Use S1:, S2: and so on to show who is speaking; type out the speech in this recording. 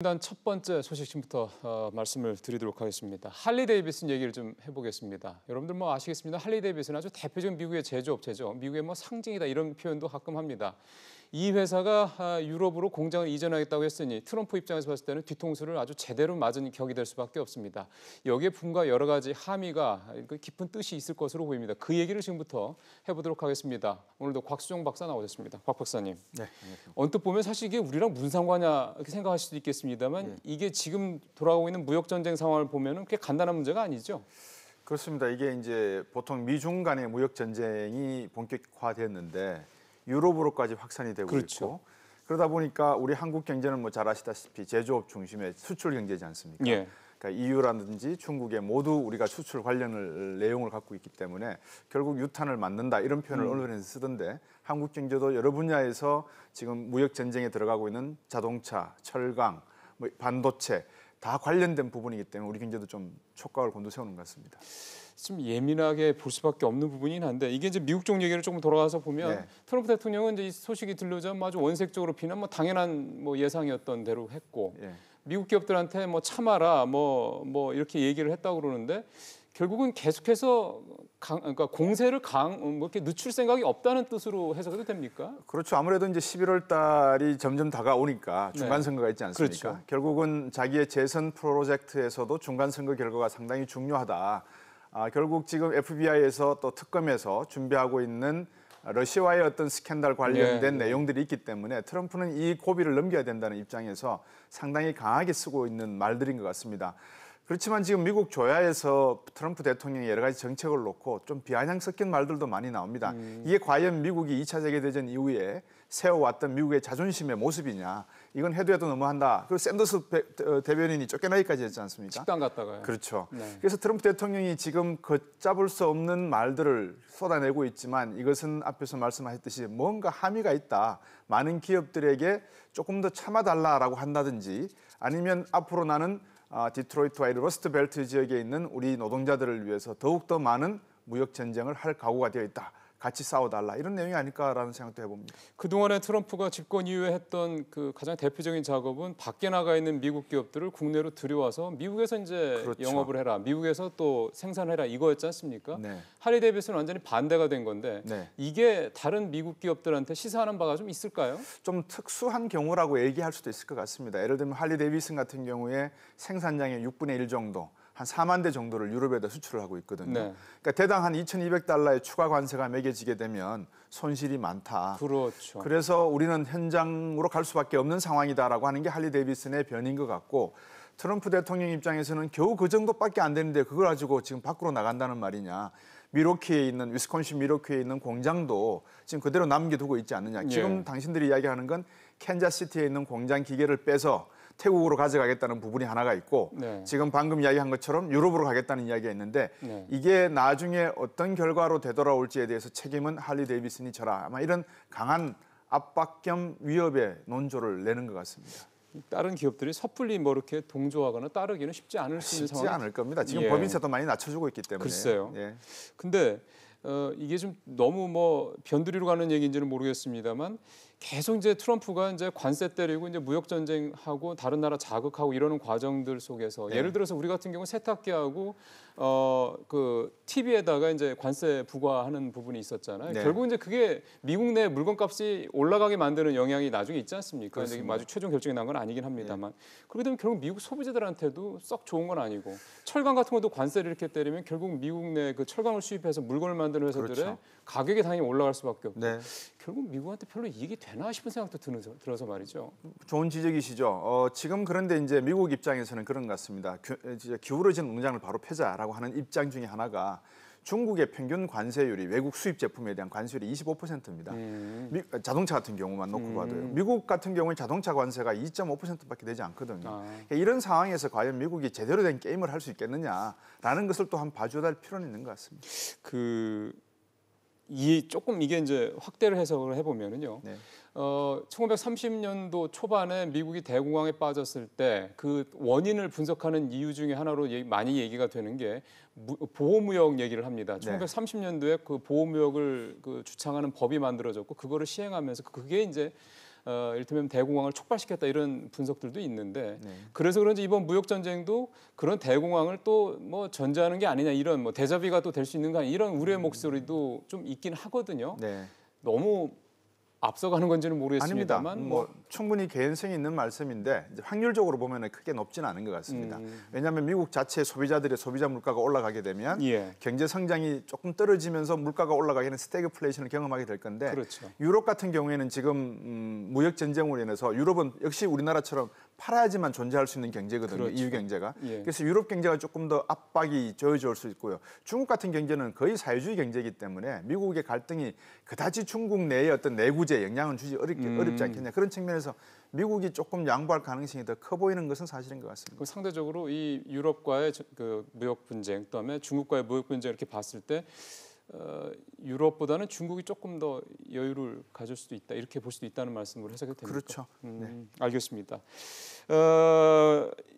S1: 일단 첫 번째 소식부터 어, 말씀을 드리도록 하겠습니다. 할리 데이비슨 얘기를 좀 해보겠습니다. 여러분들 뭐 아시겠습니다. 할리 데이비슨 아주 대표적인 미국의 제조업체죠. 미국의 뭐 상징이다 이런 표현도 가끔 합니다. 이 회사가 아, 유럽으로 공장을 이전하겠다고 했으니 트럼프 입장에서 봤을 때는 뒤통수를 아주 제대로 맞은 격이 될 수밖에 없습니다. 여기에 분과 여러 가지 함의가 그 깊은 뜻이 있을 것으로 보입니다. 그 얘기를 지금부터 해보도록 하겠습니다. 오늘도 곽수종 박사 나오셨습니다. 곽 박사님. 네. 언뜻 보면 사실 이게 우리랑 무슨 상관이야 이렇게 생각할 수도 있겠습니다만 네. 이게 지금 돌아오고 있는 무역 전쟁 상황을 보면은 꽤 간단한 문제가 아니죠.
S2: 그렇습니다. 이게 이제 보통 미중 간의 무역 전쟁이 본격화됐는데 유럽으로까지 확산이 되고 그렇죠. 있고 그러다 보니까 우리 한국 경제는 뭐 잘 아시다시피 제조업 중심의 수출 경제지 않습니까? 예. 그러니까 EU라든지 중국에 모두 우리가 수출 관련을 내용을 갖고 있기 때문에 결국 유탄을 만든다 이런 표현을 음. 언론에서 쓰던데 한국 경제도 여러 분야에서 지금 무역 전쟁에 들어가고 있는 자동차, 철강, 뭐 반도체 다 관련된 부분이기 때문에 우리 경제도 좀 촉각을 곤두세우는 것 같습니다.
S1: 좀 예민하게 볼 수밖에 없는 부분이긴 한데 이게 이제 미국 쪽 얘기를 조금 돌아가서 보면 네. 트럼프 대통령은 이제 이 소식이 들려자마자 원색적으로 비난 뭐 당연한 뭐 예상이었던 대로 했고 네. 미국 기업들한테 뭐 참아라 뭐뭐 뭐 이렇게 얘기를 했다고 그러는데 결국은 계속해서 강, 그러니까 공세를 강, 뭐 이렇게 늦출 생각이 없다는 뜻으로 해석해도 됩니까?
S2: 그렇죠. 아무래도 이제 11월 달이 점점 다가오니까 네. 중간 선거가 있지 않습니까? 그렇죠. 결국은 자기의 재선 프로젝트에서도 중간 선거 결과가 상당히 중요하다. 아, 결국 지금 FBI에서 또 특검에서 준비하고 있는 러시아와의 어떤 스캔들 관련된 네. 내용들이 있기 때문에 트럼프는 이 고비를 넘겨야 된다는 입장에서 상당히 강하게 쓰고 있는 말들인 것 같습니다. 그렇지만 지금 미국 조야에서 트럼프 대통령이 여러 가지 정책을 놓고 좀 비아냥 섞인 말들도 많이 나옵니다. 음. 이게 과연 미국이 2차 세계대전 이후에 세워왔던 미국의 자존심의 모습이냐. 이건 해도 해도 너무한다. 그리고 샌더스 어, 대변인이 쫓겨나기까지 했지 않습니까? 식당 갔다가요. 그렇죠. 네. 그래서 트럼프 대통령이 지금 걷잡을 수 없는 말들을 쏟아내고 있지만 이것은 앞에서 말씀하셨듯이 뭔가 함의가 있다. 많은 기업들에게 조금 더 참아달라라고 한다든지 아니면 앞으로 나는 아, 디트로이트와 로스트 벨트 지역에 있는 우리 노동자들을 위해서 더욱더 많은 무역 전쟁을 할 각오가 되어 있다. 같이 싸워달라 이런 내용이 아닐까라는 생각도
S1: 해봅니다. 그동안에 트럼프가 집권 이후에 했던 그 가장 대표적인 작업은 밖에 나가 있는 미국 기업들을 국내로 들여와서 미국에서 이제 그렇죠. 영업을 해라, 미국에서 또 생산해라 이거였지 않습니까? 네. 하리 데이비슨 완전히 반대가 된 건데 네. 이게 다른 미국 기업들한테 시사하는 바가 좀 있을까요? 좀 특수한 경우라고 얘기할 수도 있을 것 같습니다. 예를 들면 할리
S2: 데이비슨 같은 경우에 생산량의 6분의 1 정도 한 4만 대 정도를 유럽에다 수출을 하고 있거든요. 네. 그러니까 대당 한 2,200달러의 추가 관세가 매겨지게 되면 손실이 많다. 그렇죠. 그래서 우리는 현장으로 갈 수밖에 없는 상황이다라고 하는 게 할리 데이비슨의 변인 것 같고 트럼프 대통령 입장에서는 겨우 그 정도밖에 안 되는데 그걸 가지고 지금 밖으로 나간다는 말이냐. 미로키에 있는 위스콘신 미로키에 있는 공장도 지금 그대로 남겨두고 있지 않느냐. 지금 예. 당신들이 이야기하는 건 캔자시티에 있는 공장 기계를 빼서 태국으로 가져가겠다는 부분이 하나가 있고 네. 지금 방금 이야기한 것처럼 유럽으로 가겠다는 이야기가 있는데 네. 이게 나중에 어떤 결과로 되돌아올지에 대해서 책임은 할리 데이비슨이 져라 아마 이런 강한 압박 겸 위협의 논조를 내는 것 같습니다. 다른 기업들이 섣불리
S1: 뭐 이렇게 동조하거나 따르기는 쉽지 않을 수 있는 상황. 쉽지 않을 겁니다. 지금 예. 법인세도 많이 낮춰주고 있기 때문에. 글쎄요. 예. 근데 어, 이게 좀 너무 뭐 변두리로 가는 얘기인지는 모르겠습니다만 계속 이제 트럼프가 이제 관세 때리고 이제 무역 전쟁하고 다른 나라 자극하고 이러는 과정들 속에서 네. 예를 들어서 우리 같은 경우 세탁기하고 어 그 TV에다가 이제 관세 부과하는 부분이 있었잖아요. 네. 결국 이제 그게 미국 내 물건값이 올라가게 만드는 영향이 나중에 있지 않습니까? 그런데 아주 최종 결정이 난 건 아니긴 합니다만 네. 그렇게 되면 결국 미국 소비자들한테도 썩 좋은 건 아니고 철강 같은 것도 관세를 이렇게 때리면 결국 미국 내 그 철강을 수입해서 물건을 만드는 회사들의 그렇죠. 가격이 당연히 올라갈 수밖에 없고 네. 결국 미국한테 별로 이익이 되나 싶은 생각도 드는, 들어서 말이죠.
S2: 좋은 지적이시죠. 어, 지금 그런데 이제 미국 입장에서는 그런 것 같습니다. 기울어진 농장을 바로 펴자라고 하는 입장 중에 하나가 중국의 평균 관세율이 외국 수입 제품에 대한 관세율이 25%입니다. 음. 미, 아, 자동차 같은 경우만 놓고 음. 봐도요. 미국 같은 경우는 자동차 관세가 2.5%밖에 되지 않거든요. 아. 그러니까 이런 상황에서 과연 미국이 제대로 된 게임을 할 수 있겠느냐라는 것을 또 한 봐줘야 할 필요는
S1: 있는 것 같습니다. 그이 조금 이게 이제 확대를 해석을 해보면은요. 네. 어, 1930년도 초반에 미국이 대공황에 빠졌을 때 그 원인을 분석하는 이유 중에 하나로 얘 많이 얘기가 되는 게 보호무역 얘기를 합니다. 네. 1930년도에 그 보호무역을 그 주창하는 법이 만들어졌고 그거를 시행하면서 그게 이제 어, 이를테면 대공황을 촉발시켰다 이런 분석들도 있는데 네. 그래서 그런지 이번 무역 전쟁도 그런 대공황을 또 뭐 전제하는 게 아니냐 이런 뭐 대자비가 또 될 수 있는 거 아니냐 이런 우려의 음. 목소리도 좀 있긴 하거든요. 네. 너무 앞서가는 건지는 모르겠습니다만 뭐, 뭐
S2: 충분히 개연성이 있는 말씀인데 확률적으로 보면 크게 높지는 않은 것 같습니다. 음. 왜냐하면 미국 자체 소비자들의 소비자 물가가 올라가게 되면 예. 경제 성장이 조금 떨어지면서 물가가 올라가게 되는 스태그플레이션을 경험하게 될 건데 그렇죠. 유럽 같은 경우에는 지금 음, 무역 전쟁으로 인해서 유럽은 역시 우리나라처럼 팔아야지만 존재할 수 있는 경제거든요. 그렇죠. EU 경제가. 예. 그래서 유럽 경제가 조금 더 압박이 저어져올 수 있고요. 중국 같은 경제는 거의 사회주의 경제이기 때문에 미국의 갈등이 그다지 중국 내의 어떤 내구제 영향을 주지 어렵, 음. 어렵지 않겠냐 그런 측면에서 측면에서 미국이 조금 양보할 가능성이 더 커 보이는 것은 사실인 것 같습니다.
S1: 상대적으로 이 유럽과의 그 무역 분쟁, 그다음에 중국과의 무역 분쟁 이렇게 봤을 때 어, 유럽보다는 중국이 조금 더 여유를 가질 수도 있다 이렇게 볼 수도 있다는 말씀으로 해석이 됩니까? 그렇죠. 음, 네. 알겠습니다. 어,